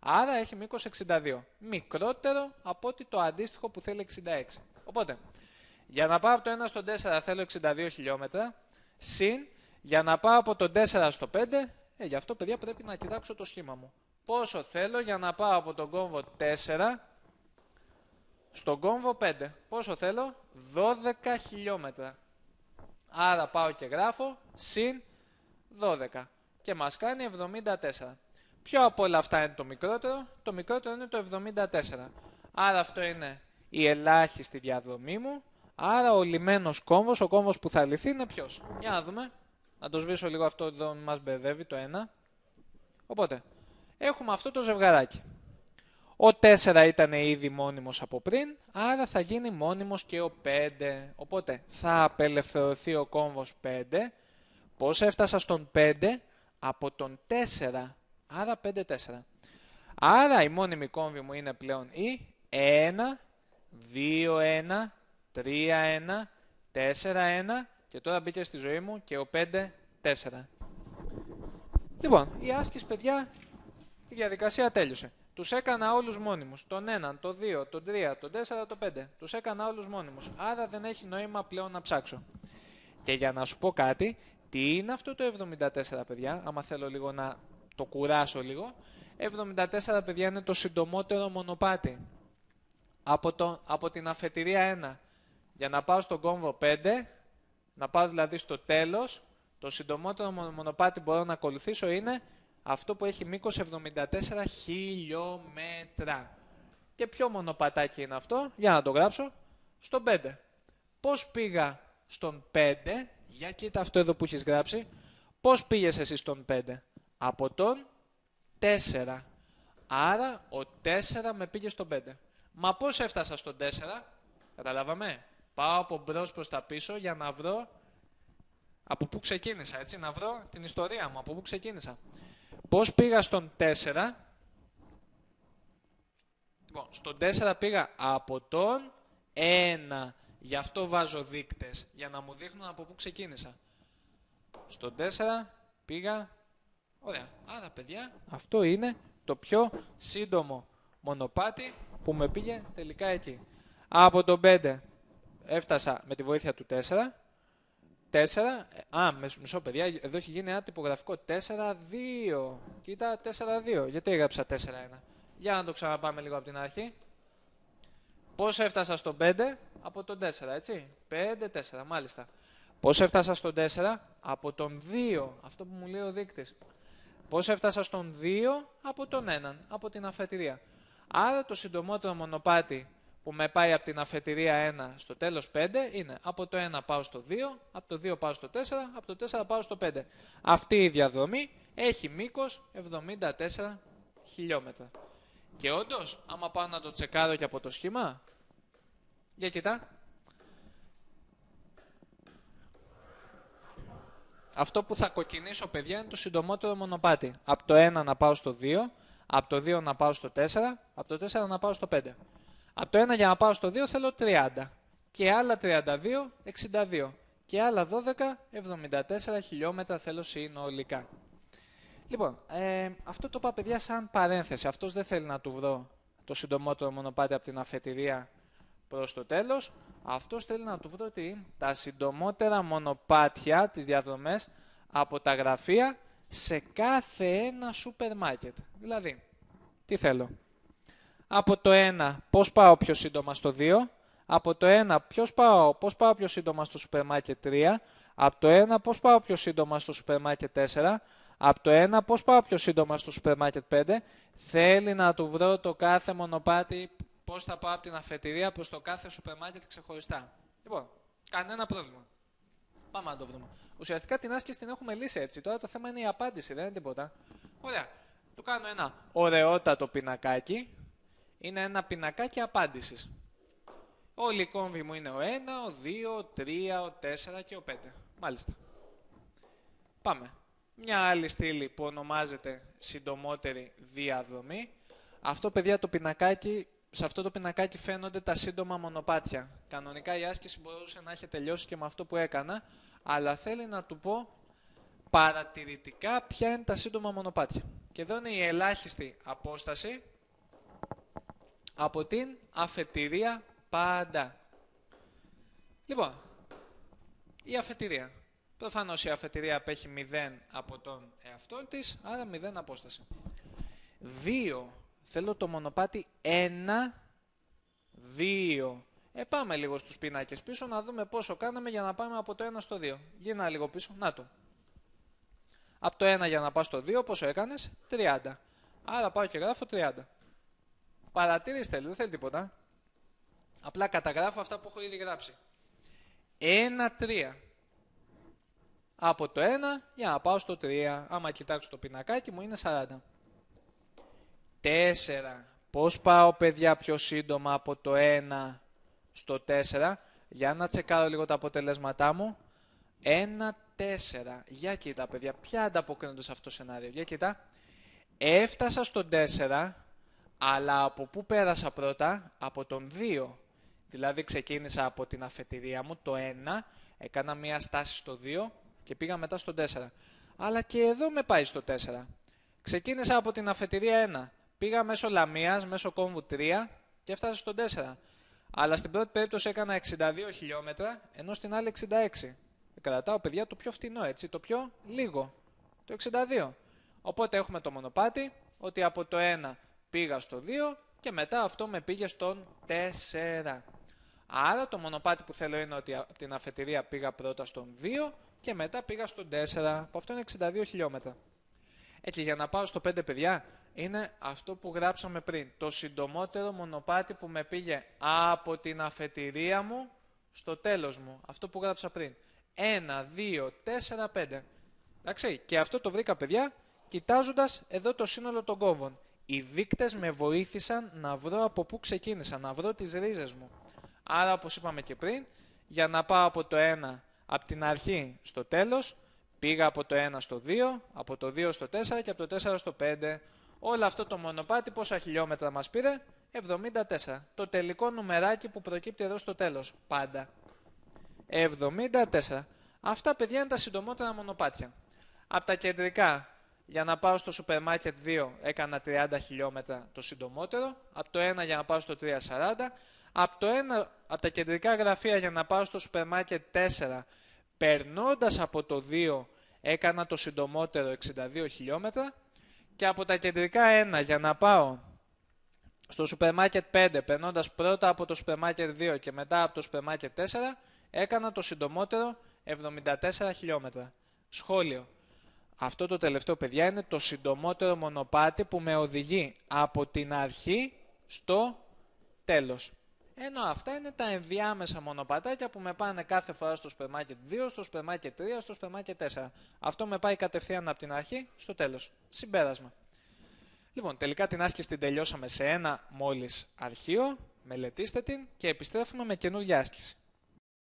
Άρα έχει μήκος 62. Μικρότερο από ότι το αντίστοιχο που θέλει 66. Οπότε, για να πάω από το 1 στο 4 θέλω 62 χιλιόμετρα. Συν, για να πάω από το 4 στο 5, ε, γι' αυτό παιδιά πρέπει να κοιτάξω το σχήμα μου. Πόσο θέλω για να πάω από τον κόμβο 4 στον κόμβο 5. Πόσο θέλω, 12 χιλιόμετρα. Άρα πάω και γράφω συν 12 και μας κάνει 74. Ποιο από όλα αυτά είναι το μικρότερο? Το μικρότερο είναι το 74. Άρα αυτό είναι η ελάχιστη διαδρομή μου. Άρα ο λιμένος κόμβος, ο κόμβος που θα λυθεί είναι ποιος. Για να δούμε. Να το σβήσω λίγο αυτό εδώ, μας μπερδεύει το 1. Οπότε, έχουμε αυτό το ζευγαράκι. Ο 4 ήταν ήδη μόνιμος από πριν, άρα θα γίνει μόνιμος και ο 5. Οπότε θα απελευθερωθεί ο κόμβος 5. Πώς έφτασα στον 5? Από τον 4. Άρα 5-4. Άρα η μόνιμη κόμβη μου είναι πλέον η 1, 2-1, 3-1, 4-1 και τώρα μπήκε στη ζωή μου και ο 5-4. Λοιπόν, η άσκηση παιδιά, η διαδικασία τέλειωσε. Τους έκανα όλους μόνιμους. Τον 1, τον 2, τον 3, τον 4, τον 5. Τους έκανα όλους μόνιμους. Άρα δεν έχει νόημα πλέον να ψάξω. Και για να σου πω κάτι, τι είναι αυτό το 74, παιδιά, άμα θέλω λίγο να το κουράσω λίγο. 74, παιδιά, είναι το συντομότερο μονοπάτι. Από, το, από την αφετηρία 1. Για να πάω στον κόμβο 5, να πάω δηλαδή στο τέλος, το συντομότερο μονοπάτι που μπορώ να ακολουθήσω είναι αυτό που έχει μήκος 74 χιλιόμετρα. Και ποιο μονοπατάκι είναι αυτό, για να το γράψω, στον 5. Πώς πήγα στον 5, για κοίτα αυτό εδώ που έχεις γράψει, πώς πήγες εσύ στον 5, από τον 4. Άρα ο 4 με πήγε στον 5. Μα πώς έφτασα στον 4, καταλάβαμε, πάω από μπρος προς τα πίσω για να βρω από πού ξεκίνησα, έτσι, να βρω την ιστορία μου, από πού ξεκίνησα. Πώς πήγα στον 4. Λοιπόν, στον 4 πήγα από τον 1. Γι' αυτό βάζω δείκτες, για να μου δείχνουν από πού ξεκίνησα. Στον 4 πήγα... Ωραία. Άρα, παιδιά, αυτό είναι το πιο σύντομο μονοπάτι που με πήγε τελικά εκεί. Από τον 5 έφτασα με τη βοήθεια του 4 4. Ε, α, μισό παιδιά, εδώ έχει γίνει ένα τυπογραφικό. 4-2. Κοίτα, 4-2. Γιατί έγραψα 4-1. Για να το ξαναπάμε λίγο από την αρχή. Πώς έφτασα στο 5 από τον 4, έτσι. 5-4, μάλιστα. Πώς έφτασα στον 4 από τον 2, αυτό που μου λέει ο δείκτης. Πώς έφτασα στον 2 από τον 1, από την αφετηρία. Άρα το συντομότερο μονοπάτι που με πάει από την αφετηρία 1 στο τέλος 5 είναι από το 1 πάω στο 2, από το 2 πάω στο 4, από το 4 πάω στο 5. Αυτή η διαδρομή έχει μήκος 74 χιλιόμετρα. Και όντως, άμα πάω να το τσεκάρω και από το σχήμα, για κοιτά. Αυτό που θα κοκκινήσω, παιδιά, είναι το συντομότερο μονοπάτι. Από το 1 να πάω στο 2, από το 2 να πάω στο 4, από το 4 να πάω στο 5. Από το 1 για να πάω στο 2 θέλω 30. Και άλλα 32, 62. Και άλλα 12, 74 χιλιόμετρα θέλω συνολικά. Λοιπόν, ε, αυτό το είπα παιδιά σαν παρένθεση. Αυτός δεν θέλει να του βρω το συντομότερο μονοπάτι από την αφετηρία προς το τέλος. Αυτός θέλει να του βρω ότι τα συντομότερα μονοπάτια, τις διαδρομές, από τα γραφεία σε κάθε ένα σούπερ μάρκετ. Δηλαδή, τι θέλω. Από το 1 πώς πάω πιο σύντομα στο 2. Από το 1 ποιος πάω, πώς πάω πιο σύντομα στο σούπερ 3. Από το 1 πώς πάω πιο σύντομα στο σούπερ 4. Από το 1 πώς πάω πιο σύντομα στο σούπερ 5. Θέλει να του βρω το κάθε μονοπάτι πώς θα πάω από την αφετηρία προς το κάθε σούπερ ξεχωριστά. Λοιπόν, κανένα πρόβλημα. Πάμε να το βρούμε. Ουσιαστικά την άσκηση την έχουμε λύσει έτσι. Τώρα το θέμα είναι η απάντηση, δεν είναι τίποτα. Ωραία. Του κάνω ένα ωραιότατο πινακάκι είναι ένα πινακάκι απάντησης. Όλοι οι κόμβοι μου είναι ο 1, ο 2, ο 3, ο 4 και ο 5. Μάλιστα. Πάμε. Μια άλλη στήλη που ονομάζεται συντομότερη διαδρομή. Αυτό, παιδιά, το πινακάκι, σε αυτό το πινακάκι φαίνονται τα σύντομα μονοπάτια. Κανονικά η άσκηση μπορούσε να έχει τελειώσει και με αυτό που έκανα, αλλά θέλει να του πω παρατηρητικά ποια είναι τα σύντομα μονοπάτια. Και εδώ είναι η ελάχιστη απόσταση από την αφετηρία πάντα. Λοιπόν, η αφετηρία. Προφανώς η αφετηρία απέχει 0 από τον εαυτό της, άρα 0 απόσταση. 2. Θέλω το μονοπάτι 1, 2. Επάμε λίγο στους πίνακες πίσω να δούμε πόσο κάναμε για να πάμε από το 1 στο 2. Γίνα λίγο πίσω. Να το. Από το 1 για να πάω στο 2, πόσο έκανες? 30. Άρα πάω και γράφω 30. Παρατήρηση θέλει, δεν θέλει τίποτα. Απλά καταγράφω αυτά που έχω ήδη γράψει. 1-3. Από το 1 για να πάω στο 3. Άμα κοιτάξω το πινακάκι μου είναι 40. 4. Πώς πάω παιδιά πιο σύντομα από το 1 στο 4. Για να τσεκάρω λίγο τα αποτελέσματά μου. 1-4. Για κοίτα παιδιά, ποια ανταποκρίνονται σε αυτό το σενάριο. Για κοίτα. Έφτασα στο 4 αλλά από πού πέρασα πρώτα, από τον 2. Δηλαδή ξεκίνησα από την αφετηρία μου, το 1, έκανα μία στάση στο 2 και πήγα μετά στο 4. Αλλά και εδώ με πάει στο 4. Ξεκίνησα από την αφετηρία 1, πήγα μέσω Λαμίας, μέσω κόμβου 3 και έφτασα στο 4. Αλλά στην πρώτη περίπτωση έκανα 62 χιλιόμετρα, ενώ στην άλλη 66. Κρατάω, παιδιά, το πιο φτηνό, έτσι, το πιο λίγο, το 62. Οπότε έχουμε το μονοπάτι, ότι από το 1 πήγα στο 2 και μετά αυτό με πήγε στον 4. Άρα το μονοπάτι που θέλω είναι ότι από την αφετηρία πήγα πρώτα στον 2 και μετά πήγα στον 4, που αυτό είναι 62 χιλιόμετρα. Έτσι, ε, για να πάω στο 5 παιδιά, είναι αυτό που γράψαμε πριν. Το συντομότερο μονοπάτι που με πήγε από την αφετηρία μου στο τέλος μου. Αυτό που γράψα πριν. 1, 2, 4, 5. Εντάξει, και αυτό το βρήκα παιδιά, κοιτάζοντας εδώ το σύνολο των κόβων. Οι δείκτες με βοήθησαν να βρω από πού ξεκίνησα, να βρω τις ρίζες μου. Άρα, όπως είπαμε και πριν, για να πάω από το 1 από την αρχή στο τέλος, πήγα από το 1 στο 2, από το 2 στο 4 και από το 4 στο 5. Όλο αυτό το μονοπάτι πόσα χιλιόμετρα μας πήρε, 74. Το τελικό νουμεράκι που προκύπτει εδώ στο τέλος, πάντα. 74. Αυτά παιδιά είναι τα συντομότερα μονοπάτια. Από τα κεντρικά για να πάω στο Supermarket 2 έκανα 30 χιλιόμετρα το συντομότερο. Από το 1 για να πάω στο 340. Από, από τα κεντρικά γραφεία για να πάω στο Supermarket 4 περνώντας από το 2 έκανα το συντομότερο 62 χιλιόμετρα. Και από τα κεντρικά 1 για να πάω στο Supermarket 5 περνώντας πρώτα από το Supermarket 2 και μετά από το supermarket 4 έκανα το συντομότερο 74 χιλιόμετρα. Σχόλιο. Αυτό το τελευταίο, παιδιά, είναι το συντομότερο μονοπάτι που με οδηγεί από την αρχή στο τέλος. Ενώ αυτά είναι τα ενδιάμεσα μονοπατάκια που με πάνε κάθε φορά στο σπερμάκετ 2, στο σπερμάκετ 3, στο σπερμάκετ 4. Αυτό με πάει κατευθείαν από την αρχή στο τέλος. Συμπέρασμα. Λοιπόν, τελικά την άσκηση την τελειώσαμε σε ένα μόλις αρχείο. Μελετήστε την και επιστρέφουμε με καινούργια άσκηση.